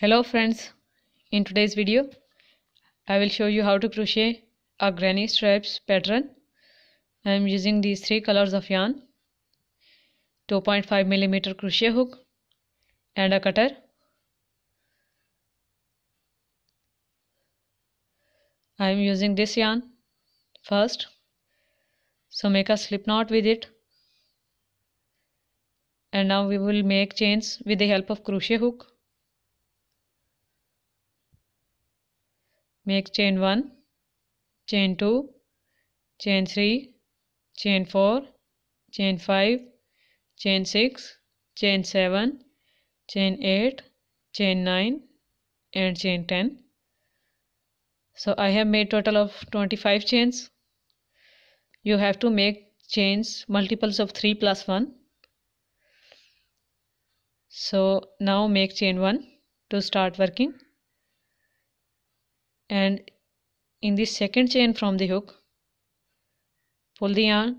hello friends in today's video I will show you how to crochet a granny stripes pattern I am using these three colors of yarn 2.5 millimeter crochet hook and a cutter I am using this yarn first so make a slip knot with it and now we will make chains with the help of crochet hook make chain 1 chain 2 chain 3 chain 4 chain 5 chain 6 chain 7 chain 8 chain 9 and chain 10 so I have made total of 25 chains you have to make chains multiples of 3 plus 1 so now make chain 1 to start working and in the second chain from the hook pull the yarn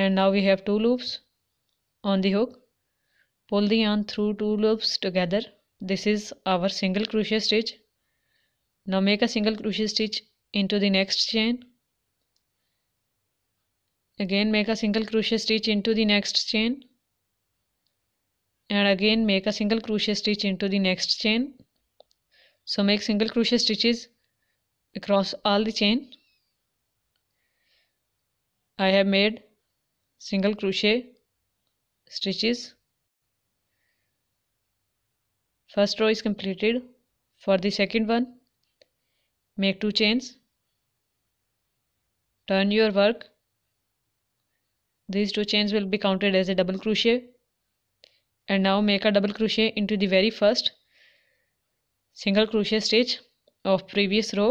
and now we have two loops on the hook pull the yarn through two loops together this is our single crochet stitch now make a single crochet stitch into the next chain again make a single crochet stitch into the next chain and again make a single crochet stitch into the next chain so make single crochet stitches across all the chain I have made single crochet stitches first row is completed for the second one make two chains turn your work these two chains will be counted as a double crochet and now make a double crochet into the very first single crochet stitch of previous row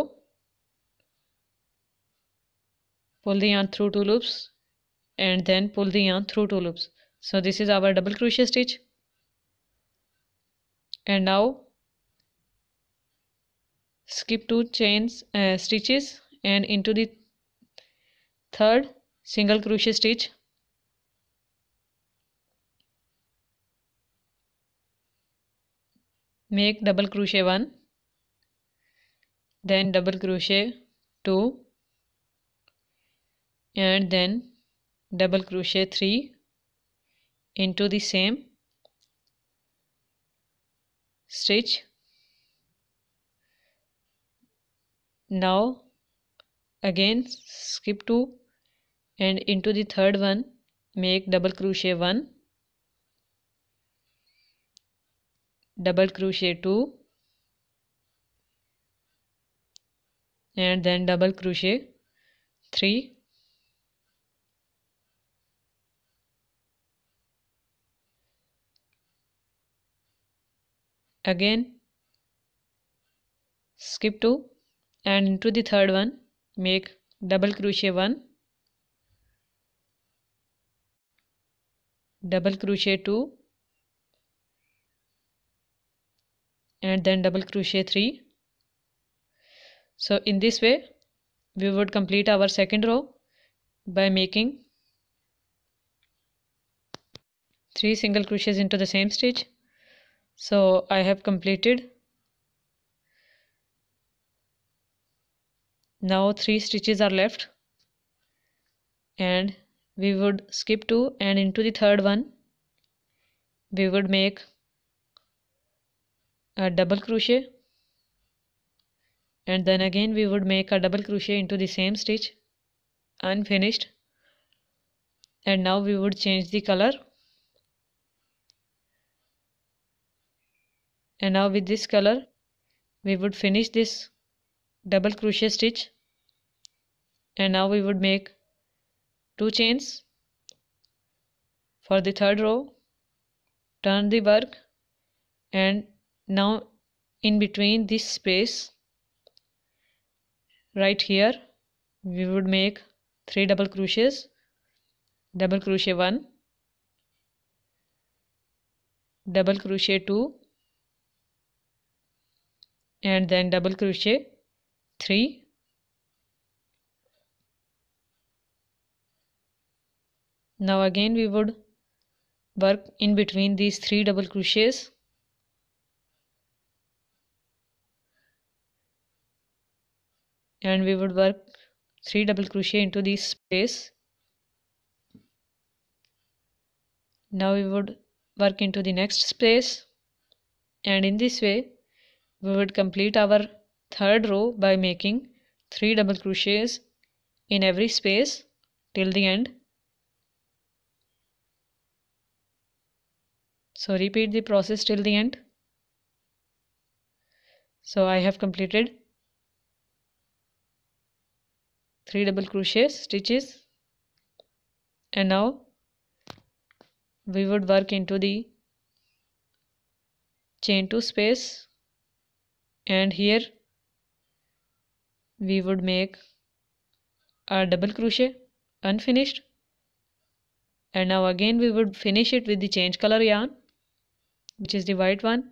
pull the yarn through two loops and then pull the yarn through two loops so this is our double crochet stitch and now skip two chains uh, stitches and into the third single crochet stitch make double crochet 1 then double crochet 2 and then double crochet 3 into the same stitch now again skip 2 and into the third one make double crochet 1 double crochet 2 and then double crochet 3 again skip 2 and into the third one make double crochet 1 double crochet 2 and then double crochet 3 so in this way we would complete our second row by making 3 single crochets into the same stitch so I have completed now 3 stitches are left and we would skip 2 and into the third one we would make a double crochet and then again we would make a double crochet into the same stitch unfinished and now we would change the color and now with this color we would finish this double crochet stitch and now we would make two chains for the third row turn the work and now in between this space right here we would make three double crochets double crochet 1 double crochet 2 and then double crochet 3 now again we would work in between these three double crochets and we would work 3 double crochet into this space now we would work into the next space and in this way we would complete our third row by making 3 double crochets in every space till the end so repeat the process till the end so I have completed 3 double crochet stitches and now we would work into the chain 2 space and here we would make a double crochet unfinished and now again we would finish it with the change color yarn which is the white one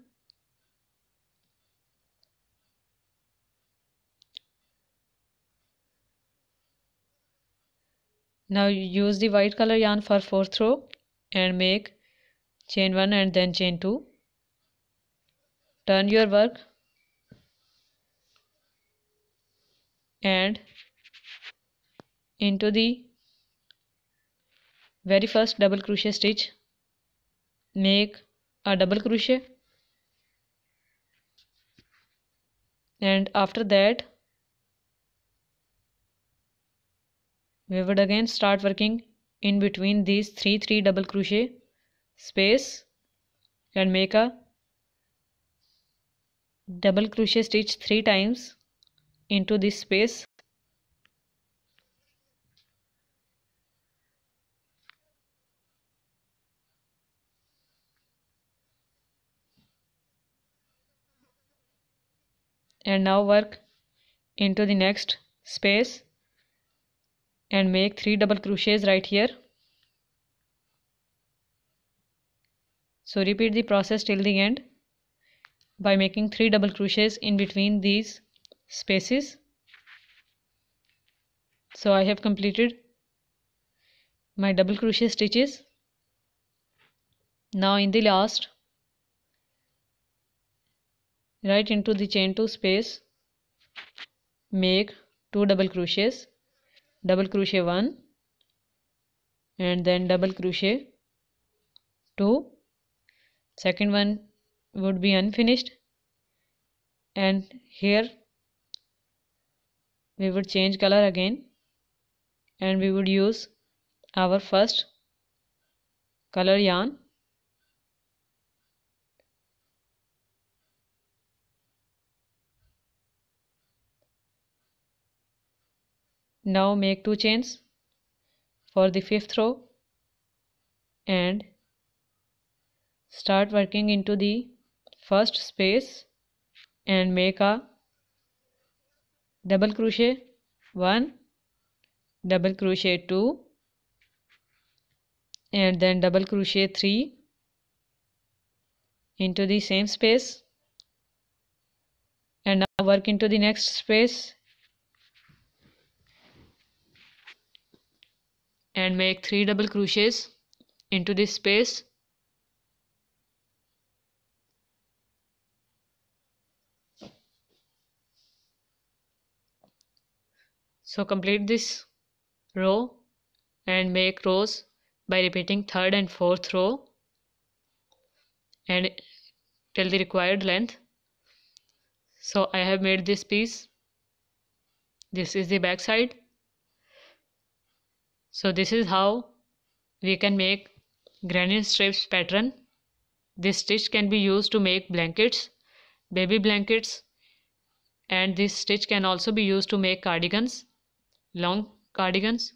now use the white color yarn for fourth row and make chain 1 and then chain 2 turn your work and into the very first double crochet stitch make a double crochet and after that we would again start working in between these three three double crochet space and make a double crochet stitch three times into this space and now work into the next space and make 3 double crochets right here so repeat the process till the end by making 3 double crochets in between these spaces so I have completed my double crochet stitches now in the last right into the chain 2 space make 2 double crochets double crochet 1 and then double crochet 2 second one would be unfinished and here we would change color again and we would use our first color yarn now make two chains for the fifth row and start working into the first space and make a double crochet 1 double crochet 2 and then double crochet 3 into the same space and now work into the next space and make 3 double crochets into this space so complete this row and make rows by repeating third and fourth row and till the required length so I have made this piece this is the back side so this is how we can make granny stripes pattern this stitch can be used to make blankets baby blankets and this stitch can also be used to make cardigans long cardigans